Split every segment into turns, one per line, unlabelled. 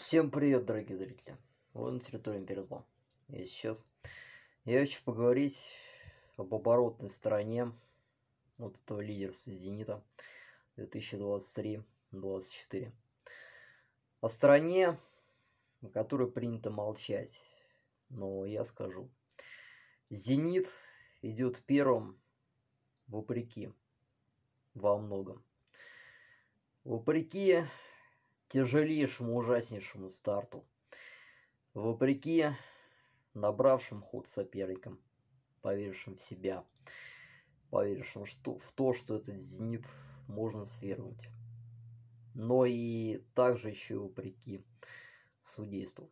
Всем привет, дорогие зрители! Вот на территории Империи Зла. И сейчас я хочу поговорить об оборотной стороне вот этого лидерства Зенита 2023-2024. О стороне, о которой принято молчать. Но я скажу. Зенит идет первым вопреки во многом. Вопреки тяжелейшему, ужаснейшему старту, вопреки набравшим ход соперникам, поверившим в себя, поверившим что, в то, что этот «Зенит» можно свернуть. Но и также еще и вопреки судейству.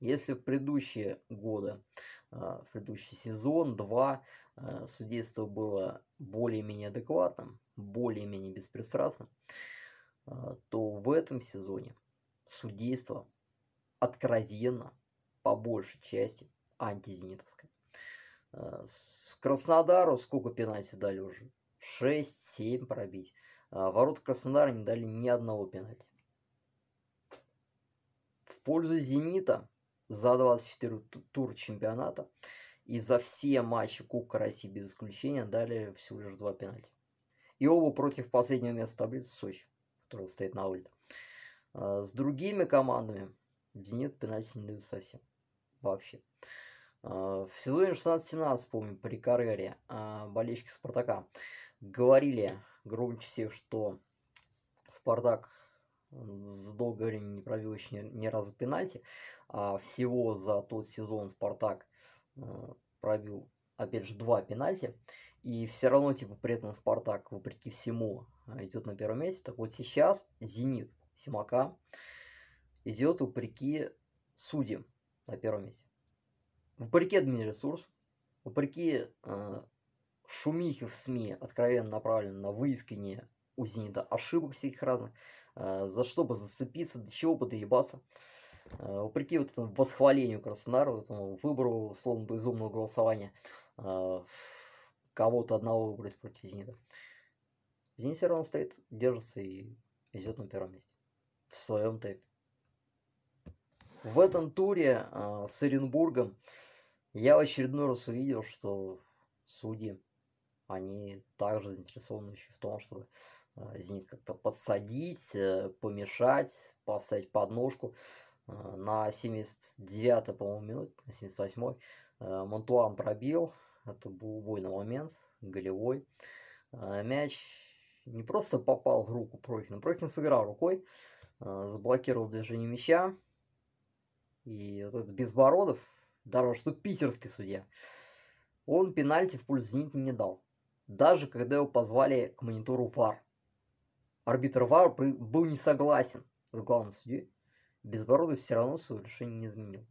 Если в предыдущие годы, а, в предыдущий сезон, два, а, судейство было более-менее адекватным, более-менее беспристрастным, а, то в этом сезоне судейство откровенно, по большей части, антизенитовское. А, с Краснодару сколько пенальти дали уже? 6-7 пробить. А ворот Краснодара не дали ни одного пенальти. В пользу «Зенита» за 24 тур чемпионата и за все матчи Кубка России без исключения дали всего лишь два пенальти. И оба против последнего места таблицы Сочи который стоит на ульт. А, с другими командами Зенит пенальти не дают совсем. Вообще. А, в сезоне 16-17, помню, при карьере а, болельщики Спартака говорили громче всех, что Спартак с долгое время не пробил еще ни, ни разу пенальти, а всего за тот сезон Спартак пробил, опять же, два пенальти, и все равно, типа, при этом Спартак, вопреки всему, а, идет на первом месте. Так вот сейчас «Зенит» Симака идет вопреки Судим на первом месте. Вопреки админресурсу, вопреки э, шумихе в СМИ, откровенно направлен на выискивание у «Зенита» ошибок всяких разных, э, за что бы зацепиться, до чего бы доебаться. Э, вопреки вот этому восхвалению Краснодара, вот этому выбору, словно бы, безумного голосования, э, кого-то одного выбрать против «Зенита». Э, Зенит ровно стоит, держится и везет на первом месте. В своем темпе. В этом туре э, с Оренбургом я в очередной раз увидел, что судьи, они также заинтересованы еще в том, чтобы э, Зенит как-то подсадить, э, помешать, подставить подножку. Э, на 79-й, по-моему, минут, на 78-й э, Монтуан пробил. Это был убойный момент, голевой. Э, мяч не просто попал в руку Прохина, Прохин сыграл рукой, а, заблокировал движение мяча. И вот этот Безбородов, дороже, что питерский судья, он пенальти в пульс «Зенит» не дал. Даже когда его позвали к монитору ВАР. Арбитр ВАР был не согласен с главным судьей. Безбородов все равно свое решение не изменил.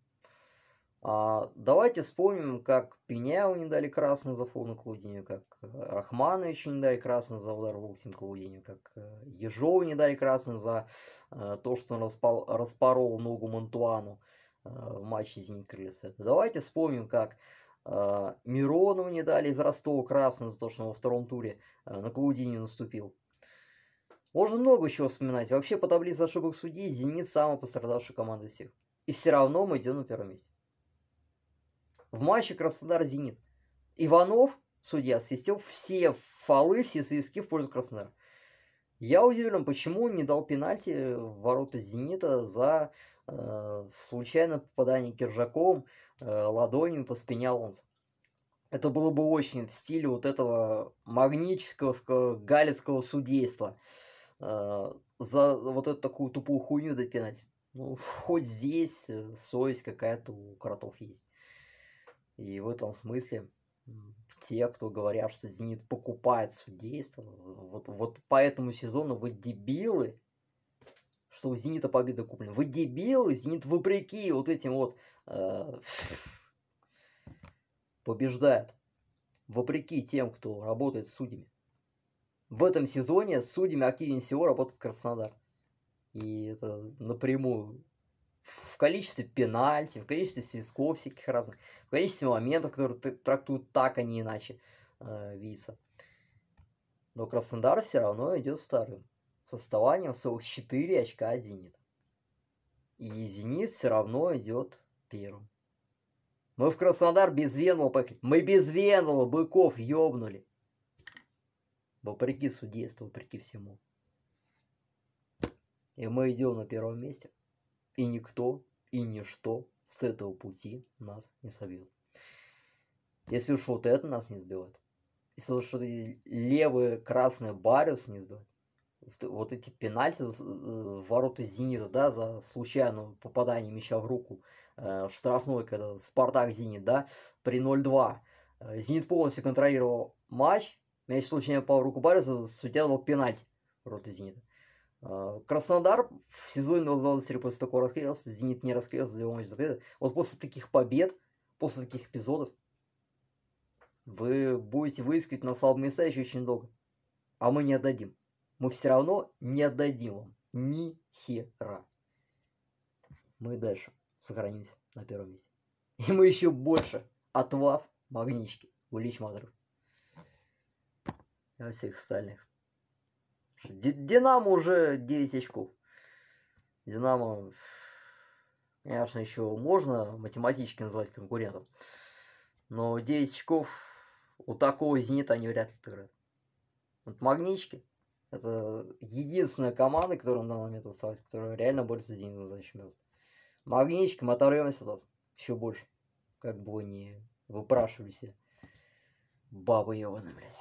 А, давайте вспомним, как Пеняеву не дали красный за фол на Клудине, как э, Рахмановичу не дали красный за удар локтем Клудине, как э, Ежову не дали красный за а, то, что он распал, распорол ногу Монтуану а, в матче зенит крыльца. Давайте вспомним, как а, Миронову не дали из Ростова красный за то, что он во втором туре а, на Клудине наступил. Можно много чего вспоминать. Вообще по таблице ошибок судей «Зенит» самая пострадавшая команда всех. И все равно мы идем на первом месте. В матче Краснодар-Зенит. Иванов, судья, свистел все фолы, все свистки в пользу Краснодара. Я удивлен, почему он не дал пенальти в ворота «Зенита» за э, случайное попадание Киржаком э, ладонью по спине Алонса. Это было бы очень в стиле вот этого магнического галицкого судейства. Э, за вот эту такую тупую хуйню дать пенальти. Ну, хоть здесь э, совесть какая-то у кротов есть. И в этом смысле те, кто говорят, что «Зенит» покупает судейство, вот, вот по этому сезону вы дебилы, что у «Зенита» победа куплена. Вы дебилы, «Зенит» вопреки вот этим вот э, побеждает. Вопреки тем, кто работает с судьями. В этом сезоне с судьями активнее всего работает Краснодар. И это напрямую в количестве пенальти, в количестве свисков всяких разных, в количестве моментов, которые трактуют так, а не иначе э, видится. Но Краснодар все равно идет вторым. С отставанием целых 4 очка от Зенита. И Зенит все равно идет первым. Мы в Краснодар без Венула поехали. Мы без Венула быков ёбнули. Вопреки судейству, вопреки всему. И мы идем на первом месте. И никто и ничто с этого пути нас не собьет. Если уж вот это нас не сбивает, если уж вот левый красный Бариус не сбивает, вот эти пенальти в э, ворота Зенита, да, за случайное попадание мяча в руку э, в штрафной, когда Спартак Зенит, да, при 0-2. Э, Зенит полностью контролировал матч, мяч случайно попал в руку Бариуса, судья дал пенальти ворота Зенита. А, Краснодар в сезоне 2023 после такого расклеился, Зенит не расклеился, за его матч Вот после таких побед, после таких эпизодов, вы будете выискивать на слабые места еще очень долго. А мы не отдадим. Мы все равно не отдадим вам. Ни хера. Мы дальше сохранимся на первом месте. И мы еще больше от вас, магнички, улич мадров. И от всех остальных. Динамо уже 9 очков. Динамо, конечно, еще можно математически назвать конкурентом. Но 9 очков у такого «Зенита» они вряд ли отыграют. Вот «Магнички» — это единственная команда, которая на данный момент осталась, которая реально борется с «Зенитом» за чемпионство. «Магнички» мы оторвемся от вас еще больше. Как бы они выпрашивали себе бабы ебаны, блядь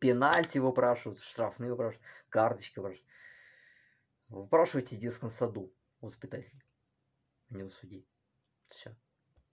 пенальти выпрашивают, штрафные выпрашивают, карточки выпрашивают. Выпрашивайте в детском саду воспитателя, а не у судей. Все.